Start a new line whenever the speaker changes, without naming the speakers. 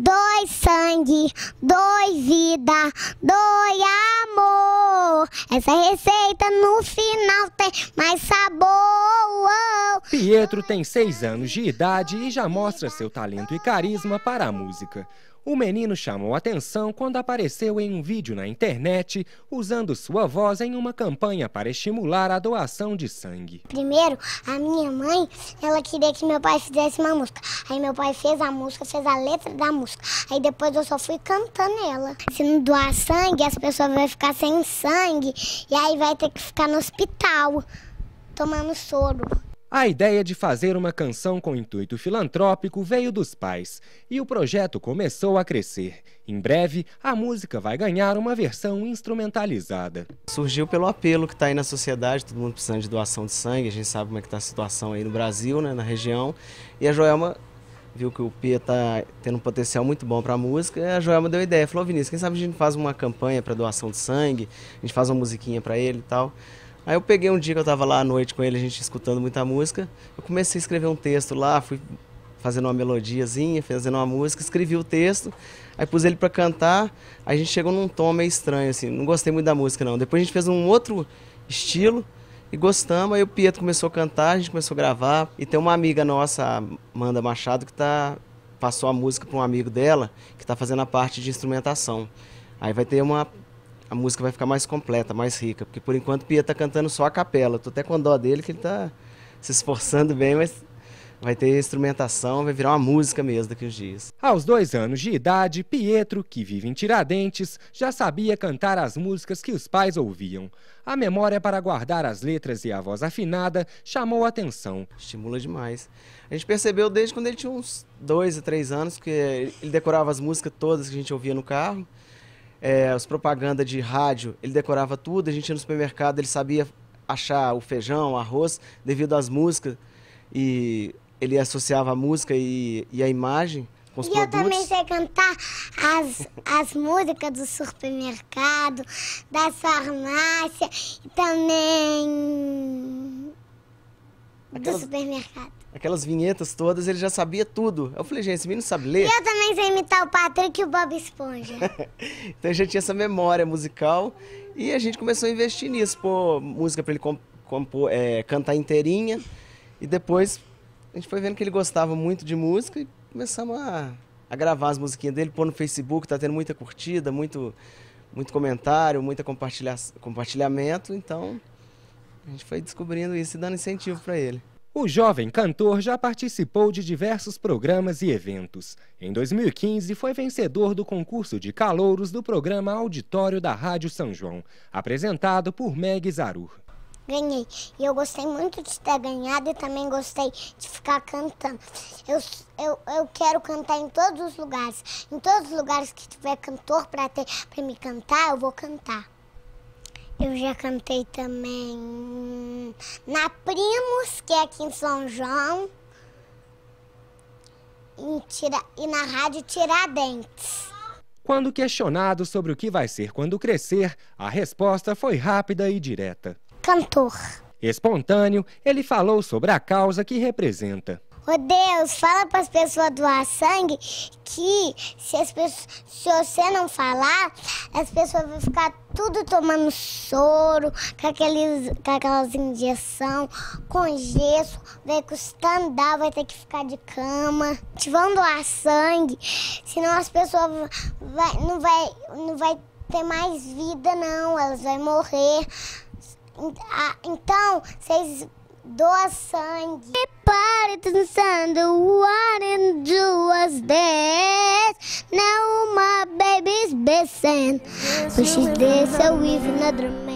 Doe sangue, doe vida, doe amor. Essa receita no final tem mais sabor.
Pietro tem seis anos de idade e já mostra seu talento e carisma para a música. O menino chamou atenção quando apareceu em um vídeo na internet usando sua voz em uma campanha para estimular a doação de sangue.
Primeiro, a minha mãe, ela queria que meu pai fizesse uma música. Aí meu pai fez a música, fez a letra da música. Aí depois eu só fui cantando ela. Se não doar sangue, as pessoas vão ficar sem sangue e aí vai ter que ficar no hospital tomando soro.
A ideia de fazer uma canção com intuito filantrópico veio dos pais e o projeto começou a crescer. Em breve, a música vai ganhar uma versão instrumentalizada.
Surgiu pelo apelo que está aí na sociedade, todo mundo precisando de doação de sangue, a gente sabe como é que está a situação aí no Brasil, né, na região. E a Joelma viu que o Pia está tendo um potencial muito bom para a música, a Joelma deu a ideia, falou, Vinícius, quem sabe a gente faz uma campanha para doação de sangue, a gente faz uma musiquinha para ele e tal. Aí eu peguei um dia que eu tava lá à noite com ele, a gente escutando muita música. Eu comecei a escrever um texto lá, fui fazendo uma melodiazinha, fazendo uma música, escrevi o texto, aí pus ele para cantar, aí a gente chegou num tom meio estranho, assim, não gostei muito da música não. Depois a gente fez um outro estilo e gostamos, aí o Pietro começou a cantar, a gente começou a gravar, e tem uma amiga nossa, Amanda Machado, que tá, passou a música para um amigo dela, que está fazendo a parte de instrumentação. Aí vai ter uma a música vai ficar mais completa, mais rica. Porque por enquanto o Pia está cantando só a capela. Estou até com dó dele, que ele está se esforçando bem, mas vai ter instrumentação, vai virar uma música mesmo daqui uns dias.
Aos dois anos de idade, Pietro, que vive em Tiradentes, já sabia cantar as músicas que os pais ouviam. A memória é para guardar as letras e a voz afinada chamou a atenção.
Estimula demais. A gente percebeu desde quando ele tinha uns dois a três anos, que ele decorava as músicas todas que a gente ouvia no carro é, as propagandas de rádio, ele decorava tudo, a gente ia no supermercado, ele sabia achar o feijão, o arroz, devido às músicas, e ele associava a música e, e a imagem com os e produtos. E eu também
sei cantar as, as músicas do supermercado, da farmácia e também Aquelas, do supermercado.
Aquelas vinhetas todas, ele já sabia tudo. Eu falei, gente, esse menino sabe ler. E eu
também sei imitar o Patrick e o Bob Esponja.
então a gente tinha essa memória musical e a gente começou a investir nisso, pôr música para ele comp compor, é, cantar inteirinha. E depois a gente foi vendo que ele gostava muito de música e começamos a, a gravar as musiquinhas dele, pôr no Facebook, tá tendo muita curtida, muito muito comentário, muita compartilha compartilhamento, então a gente foi descobrindo isso e dando incentivo para ele.
O jovem cantor já participou de diversos programas e eventos. Em 2015, foi vencedor do concurso de calouros do programa Auditório da Rádio São João, apresentado por Meg Zarur.
Ganhei. E eu gostei muito de ter ganhado e também gostei de ficar cantando. Eu, eu, eu quero cantar em todos os lugares. Em todos os lugares que tiver cantor para me cantar, eu vou cantar. Eu já cantei também na Primos, que é aqui em São João, em Tira... e na Rádio Tiradentes.
Quando questionado sobre o que vai ser quando crescer, a resposta foi rápida e direta. Cantor. Espontâneo, ele falou sobre a causa que representa.
Ô Deus, fala para as pessoas doar sangue que se, as pessoas, se você não falar, as pessoas vão ficar tudo tomando soro, com, aqueles, com aquelas injeção, com gesso, vai custar andar, vai ter que ficar de cama. Vão doar sangue, senão as pessoas vai, não, vai, não vai ter mais vida, não, elas vão morrer. Então, vocês doa sangue. E pare dançando one and duas dez. Now my baby's besting. Wishes this a weave with another.
dream.